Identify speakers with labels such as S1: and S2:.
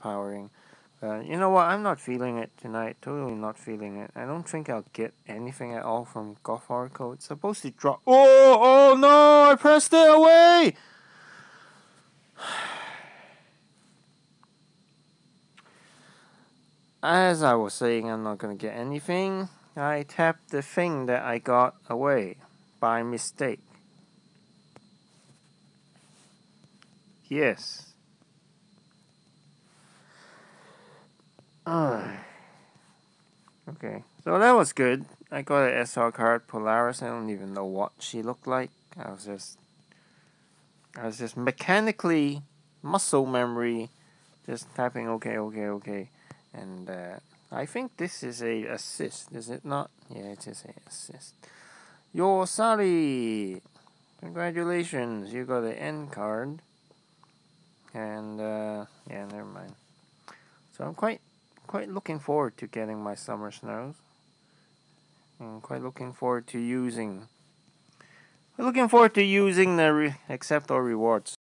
S1: powering. Uh, you know what? I'm not feeling it tonight. Totally not feeling it. I don't think I'll get anything at all from Golf Oracle. It's supposed to drop. Oh, oh no! I pressed it away! As I was saying, I'm not going to get anything. I tapped the thing that I got away by mistake. Yes. Uh, okay, so that was good. I got an SR card Polaris. I don't even know what she looked like. I was just, I was just mechanically muscle memory, just typing okay, okay, okay, and uh, I think this is a assist, is it not? Yeah, it is a assist. Your Sally, congratulations, you got an end card. And uh, yeah, never mind. So I'm quite quite looking forward to getting my summer snows. I'm quite looking forward to using. Looking forward to using the re- accept all rewards.